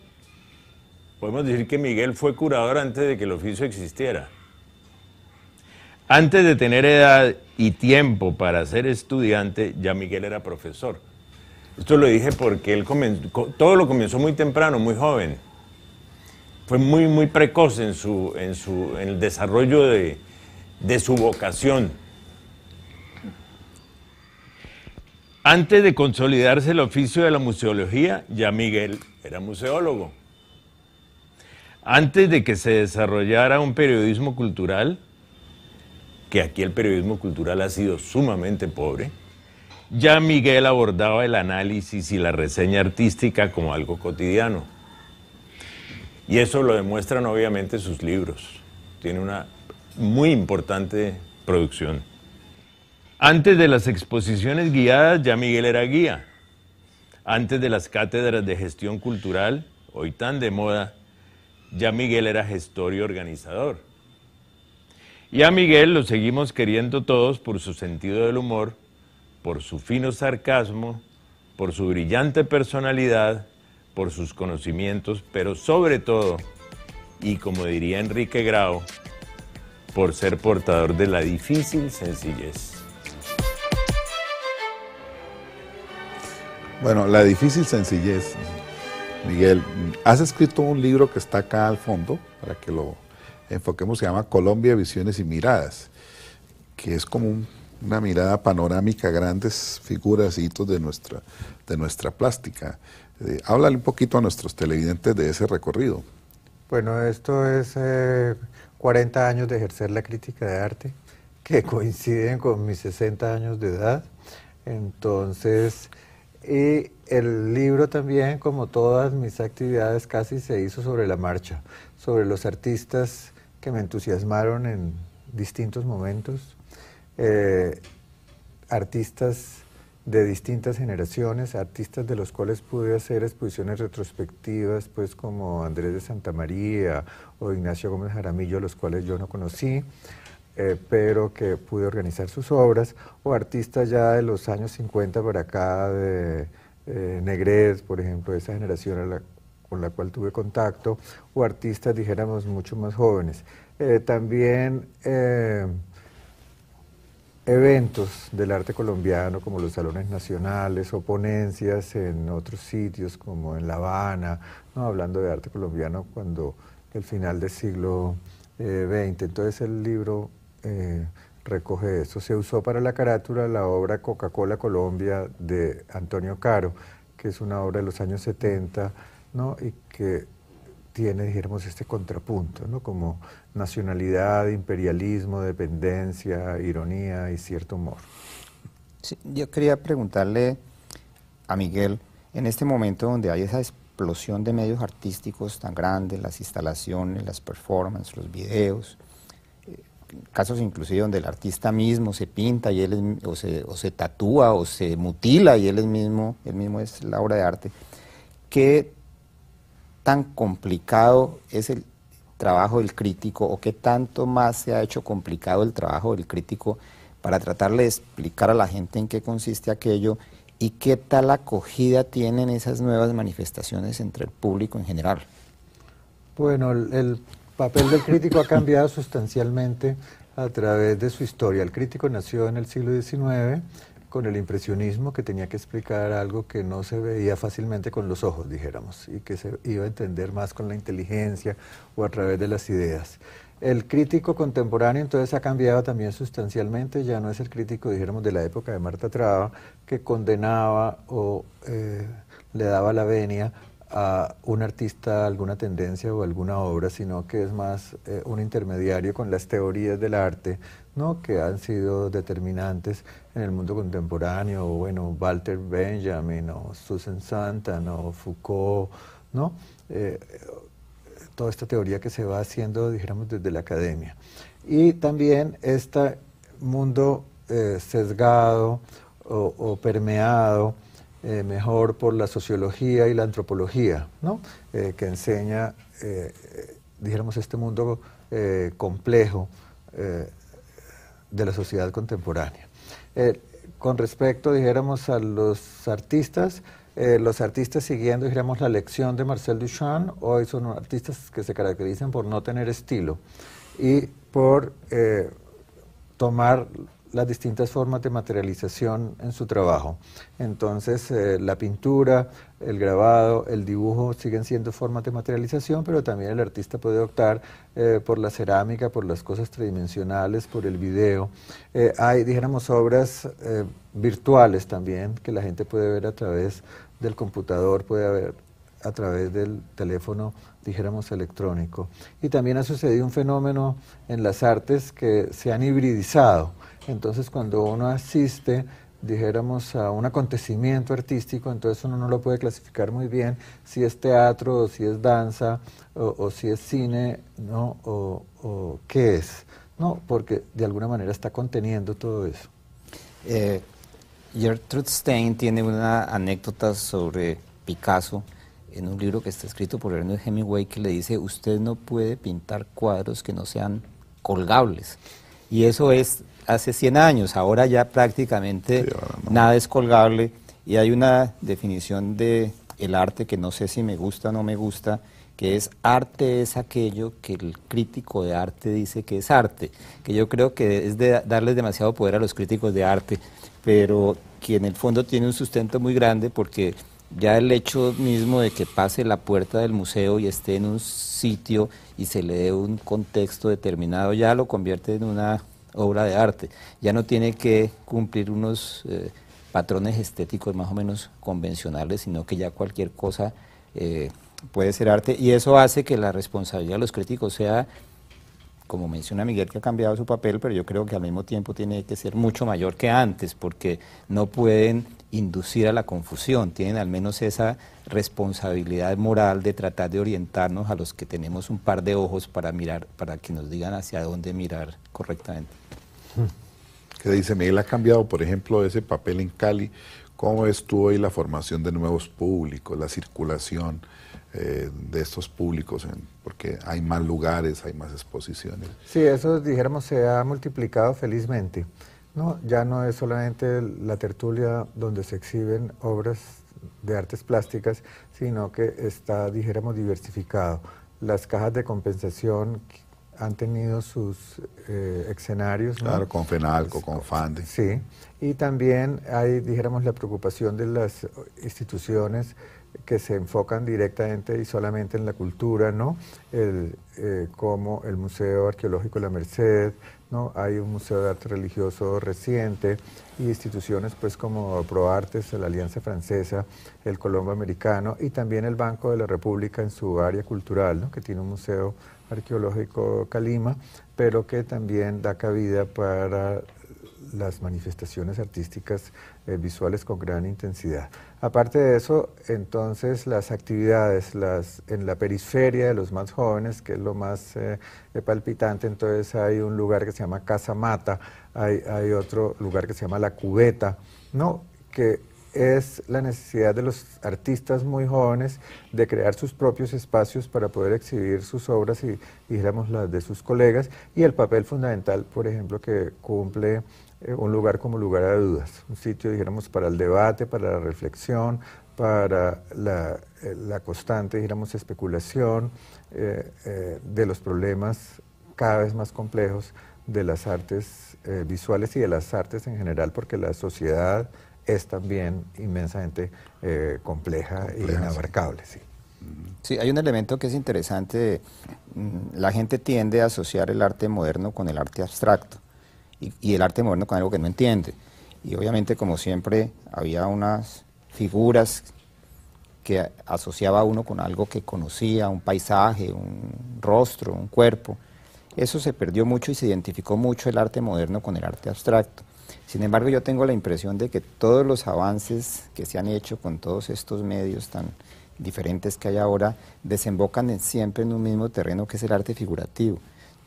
Podemos decir que Miguel fue curador antes de que el oficio existiera. Antes de tener edad y tiempo para ser estudiante, ya Miguel era profesor. Esto lo dije porque él todo lo comenzó muy temprano, muy joven. Fue muy, muy precoz en, su, en, el desarrollo de, de su vocación. Antes de consolidarse el oficio de la museología, ya Miguel era museólogo. Antes de que se desarrollara un periodismo cultural, que aquí el periodismo cultural ha sido sumamente pobre, ya Miguel abordaba el análisis y la reseña artística como algo cotidiano. Y eso lo demuestran obviamente sus libros. Tiene una muy importante producción. Antes de las exposiciones guiadas, ya Miguel era guía. Antes de las cátedras de gestión cultural, hoy tan de moda, ya Miguel era gestor y organizador. Y a Miguel lo seguimos queriendo todos por su sentido del humor, por su fino sarcasmo, por su brillante personalidad, por sus conocimientos, pero sobre todo, y como diría Enrique Grau, por ser portador de la difícil sencillez. Bueno, la difícil sencillez. Miguel, has escrito un libro que está acá al fondo, para que lo enfoquemos, se llama Colombia, Visiones y Miradas, que es como una mirada panorámica, grandes figuras, de nuestra, de nuestra plástica. Eh, háblale un poquito a nuestros televidentes de ese recorrido. Bueno, esto es 40 eh, años de ejercer la crítica de arte, que coinciden con mis 60 años de edad. Entonces, y el libro también, como todas mis actividades, casi se hizo sobre la marcha, sobre los artistas que me entusiasmaron en distintos momentos, eh, artistas de distintas generaciones, artistas de los cuales pude hacer exposiciones retrospectivas, pues como Andrés de Santa María o Ignacio Gómez Jaramillo, los cuales yo no conocí. Eh, pero que pude organizar sus obras, o artistas ya de los años 50 para acá, de eh, Negres por ejemplo, de esa generación con la cual tuve contacto, o artistas, dijéramos, mucho más jóvenes. Eh, también eventos del arte colombiano, como los salones nacionales, o ponencias en otros sitios, como en La Habana, ¿no? hablando de arte colombiano cuando el final del siglo XX. Entonces el libro eh, recoge eso. Se usó para la carátula la obra Coca-Cola Colombia de Antonio Caro, que es una obra de los años 70, ¿no? Y que tiene, dijéramos, este contrapunto, ¿no? Como nacionalidad, imperialismo, dependencia, ironía y cierto humor. Sí, yo quería preguntarle a Miguel, en este momento donde hay esa explosión de medios artísticos tan grandes, las instalaciones, las performances, los videos, casos inclusive donde el artista mismo se pinta y él o, se, o, se, tatúa o se mutila y él es mismo, el mismo es la obra de arte. ¿Qué tan complicado es el trabajo del crítico o qué tanto más se ha hecho complicado el trabajo del crítico para tratarle de explicar a la gente en qué consiste aquello y qué tal acogida tienen esas nuevas manifestaciones entre el público en general? Bueno, el el papel del crítico ha cambiado sustancialmente a través de su historia. El crítico nació en el siglo XIX con el impresionismo que tenía que explicar algo que no se veía fácilmente con los ojos, dijéramos, y que se iba a entender más con la inteligencia o a través de las ideas. El crítico contemporáneo entonces ha cambiado también sustancialmente, ya no es el crítico, dijéramos, de la época de Marta Traba, que condenaba o eh, le daba la venia a un artista alguna tendencia o alguna obra, sino que es más eh, un intermediario con las teorías del arte, ¿no? que han sido determinantes en el mundo contemporáneo, bueno, Walter Benjamin o Susan Santan o Foucault, ¿no? Eh, toda esta teoría que se va haciendo, dijéramos, desde la academia. Y también este mundo eh, sesgado o permeado, eh, mejor por la sociología y la antropología, ¿no? Eh, que enseña, eh, dijéramos, este mundo complejo de la sociedad contemporánea. con respecto, dijéramos, a los artistas, los artistas siguiendo, dijéramos, la lección de Marcel Duchamp, hoy son artistas que se caracterizan por no tener estilo y por tomar las distintas formas de materialización en su trabajo. Entonces, eh, la pintura, el grabado, el dibujo siguen siendo formas de materialización, pero también el artista puede optar eh, por la cerámica, por las cosas tridimensionales, por el video. Eh, hay, dijéramos, obras virtuales también que la gente puede ver a través del computador, puede ver a través del teléfono, dijéramos, electrónico. Y también ha sucedido un fenómeno en las artes que se han hibridizado. Entonces cuando uno asiste, dijéramos, a un acontecimiento artístico, entonces uno no lo puede clasificar muy bien si es teatro o si es danza o, si es cine, ¿no? O, qué es, ¿no? Porque de alguna manera está conteniendo todo eso. Eh, Gertrude Stein tiene una anécdota sobre Picasso en un libro que está escrito por Ernest Hemingway que le dice, usted no puede pintar cuadros que no sean colgables. Y eso es hace 100 años. Ahora ya prácticamente nada es colgable y hay una definición de el arte que no sé si me gusta o no me gusta, que es arte es aquello que el crítico de arte dice que es arte, que yo creo que es de darles demasiado poder a los críticos de arte, pero que en el fondo tiene un sustento muy grande porque ya el hecho mismo de que pase la puerta del museo y esté en un sitio y se le dé un contexto determinado ya lo convierte en una obra de arte. Ya no tiene que cumplir unos eh, patrones estéticos más o menos convencionales, sino que ya cualquier cosa eh, puede ser arte. Y eso hace que la responsabilidad de los críticos sea, como menciona Miguel, que ha cambiado su papel, pero yo creo que al mismo tiempo tiene que ser mucho mayor que antes, porque no pueden inducir a la confusión, tienen al menos esa responsabilidad moral de tratar de orientarnos a los que tenemos un par de ojos para mirar, para que nos digan hacia dónde mirar correctamente que dice, Miguel, ha cambiado, por ejemplo, ese papel en Cali. ¿Cómo estuvo hoy la formación de nuevos públicos, la circulación eh, de estos públicos? porque hay más lugares, hay más exposiciones. Sí, eso, dijéramos, se ha multiplicado felizmente. No, ya no es solamente la tertulia donde se exhiben obras de artes plásticas, sino que está, dijéramos, diversificado. Las cajas de compensación han tenido sus eh, escenarios. ¿no? Claro, con FENALCO, con FANDE. Sí, y también hay, dijéramos, la preocupación de las instituciones que se enfocan directamente y solamente en la cultura, ¿no? El, eh, como el Museo Arqueológico La Merced, ¿no? Hay un Museo de Arte Religioso reciente y instituciones pues como ProArtes, la Alianza Francesa, el Colombo Americano y también el Banco de la República en su área cultural, ¿no? Que tiene un museo arqueológico Calima, pero que también da cabida para las manifestaciones artísticas eh, visuales con gran intensidad. Aparte de eso, entonces las actividades las, en la periferia de los más jóvenes, que es lo más eh, palpitante, entonces hay un lugar que se llama Casa Mata, hay, otro lugar que se llama La Cubeta, ¿no? que es la necesidad de los artistas muy jóvenes de crear sus propios espacios para poder exhibir sus obras y, dijéramos, las de sus colegas, y el papel fundamental, por ejemplo, que cumple eh, un lugar como lugar a dudas, un sitio, dijéramos, para el debate, para la reflexión, para la, eh, constante, dijéramos, especulación eh, de los problemas cada vez más complejos de las artes visuales y de las artes en general, porque la sociedad es también inmensamente eh, compleja, y inabarcable. Sí. hay un elemento que es interesante. Mm, la gente tiende a asociar el arte moderno con el arte abstracto y, y el arte moderno con algo que no entiende. Y obviamente, como siempre, había unas figuras que asociaba uno con algo que conocía, un paisaje, un rostro, un cuerpo. Eso se perdió mucho y se identificó mucho el arte moderno con el arte abstracto. Sin embargo, yo tengo la impresión de que todos los avances que se han hecho con todos estos medios tan diferentes que hay ahora desembocan siempre en un mismo terreno que es el arte figurativo.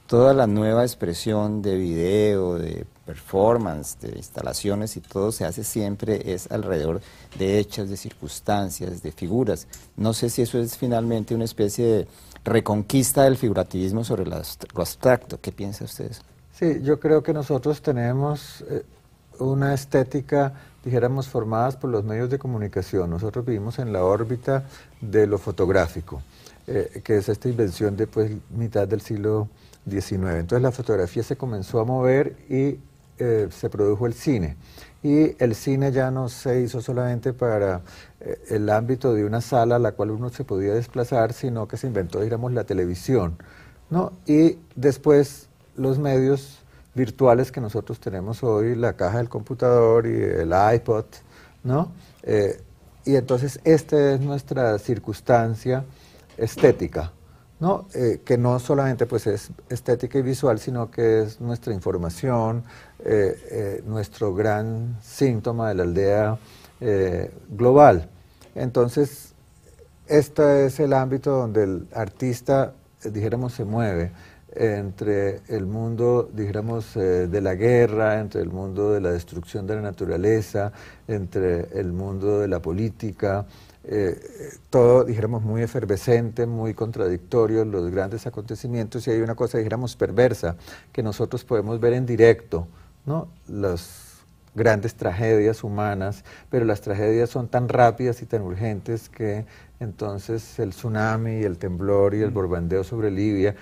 Toda la nueva expresión de video, de performance, de instalaciones y todo se hace siempre es alrededor de hechas, de circunstancias, de figuras. No sé si eso es finalmente una especie de reconquista del figurativismo sobre lo abstracto. ¿Qué piensa usted? Sí, yo creo que nosotros tenemos eh, una estética, dijéramos, formadas por los medios de comunicación. Nosotros vivimos en la órbita de lo fotográfico, eh, que es esta invención de pues, mitad del siglo XIX. Entonces la fotografía se comenzó a mover y eh, se produjo el cine. Y el cine ya no se hizo solamente para eh, el ámbito de una sala a la cual uno se podía desplazar, sino que se inventó, digamos, la televisión. ¿no? Y después los medios virtuales que nosotros tenemos hoy, la caja del computador y el iPod, ¿no? Eh, y entonces esta es nuestra circunstancia estética, ¿no? Eh, que no solamente pues es estética y visual, sino que es nuestra información, eh, nuestro gran síntoma de la aldea global. Entonces, este es el ámbito donde el artista, dijéramos, se mueve entre el mundo, dijéramos, eh, de la guerra, entre el mundo de la destrucción de la naturaleza, entre el mundo de la política, eh, todo, dijéramos, muy efervescente, muy contradictorio, los grandes acontecimientos, y hay una cosa, dijéramos, perversa, que nosotros podemos ver en directo, ¿no? Las grandes tragedias humanas, pero las tragedias son tan rápidas y tan urgentes que entonces el tsunami, el temblor y el mm. borbandeo sobre Libia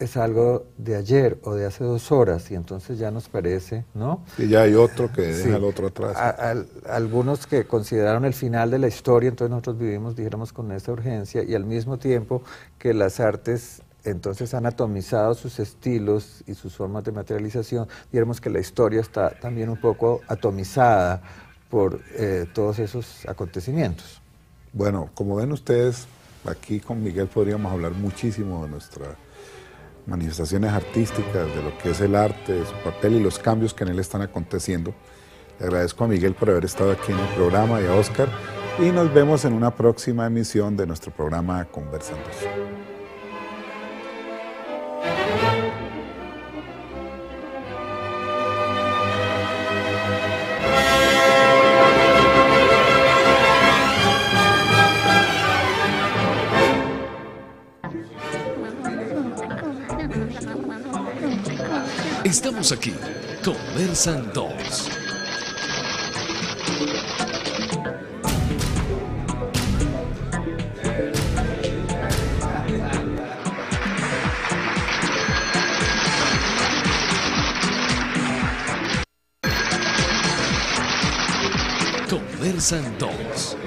es algo de ayer o de hace dos horas y entonces ya nos parece, ¿no? Y ya hay otro que deja el otro atrás. algunos que consideraron el final de la historia, entonces nosotros vivimos, dijéramos, con esa urgencia y al mismo tiempo que las artes entonces han atomizado sus estilos y sus formas de materialización, dijéramos que la historia está también un poco atomizada por eh, todos esos acontecimientos. Bueno, como ven ustedes, aquí con Miguel podríamos hablar muchísimo de nuestra manifestaciones artísticas, de lo que es el arte, su papel y los cambios que en él están aconteciendo. Le agradezco a Miguel por haber estado aquí en el programa y a Oscar y nos vemos en una próxima emisión de nuestro programa conversando. Estamos aquí, conversan dos. Conversan dos.